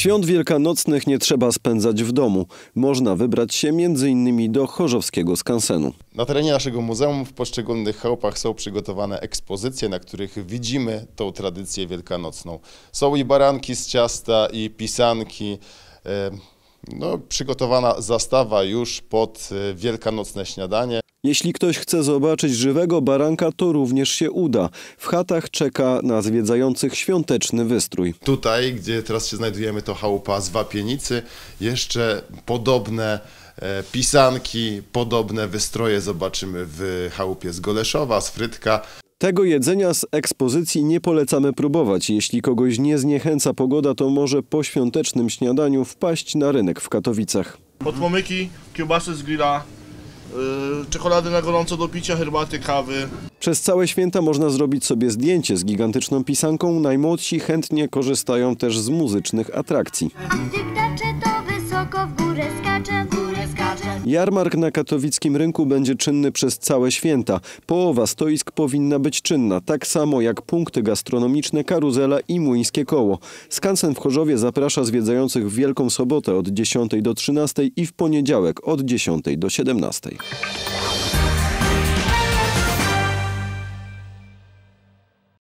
Świąt wielkanocnych nie trzeba spędzać w domu. Można wybrać się m.in. do chorzowskiego skansenu. Na terenie naszego muzeum w poszczególnych chałupach są przygotowane ekspozycje, na których widzimy tą tradycję wielkanocną. Są i baranki z ciasta, i pisanki. No, przygotowana zastawa już pod y, wielkanocne śniadanie. Jeśli ktoś chce zobaczyć żywego baranka, to również się uda. W chatach czeka na zwiedzających świąteczny wystrój. Tutaj, gdzie teraz się znajdujemy, to chałupa z Wapienicy. Jeszcze podobne e, pisanki, podobne wystroje zobaczymy w chałupie z Goleszowa, z Frytka. Tego jedzenia z ekspozycji nie polecamy próbować. Jeśli kogoś nie zniechęca pogoda, to może po świątecznym śniadaniu wpaść na rynek w Katowicach. Podpomyki, kiełbasy z grilla, y, czekolady na gorąco do picia, herbaty, kawy. Przez całe święta można zrobić sobie zdjęcie z gigantyczną pisanką. Najmłodsi chętnie korzystają też z muzycznych atrakcji. Gdy to wysoko w górę skacze, w górę skacze. Jarmark na katowickim rynku będzie czynny przez całe święta. Połowa stoisk powinna być czynna, tak samo jak punkty gastronomiczne, karuzela i młyńskie koło. Skansen w Chorzowie zaprasza zwiedzających w Wielką Sobotę od 10 do 13 i w poniedziałek od 10 do 17.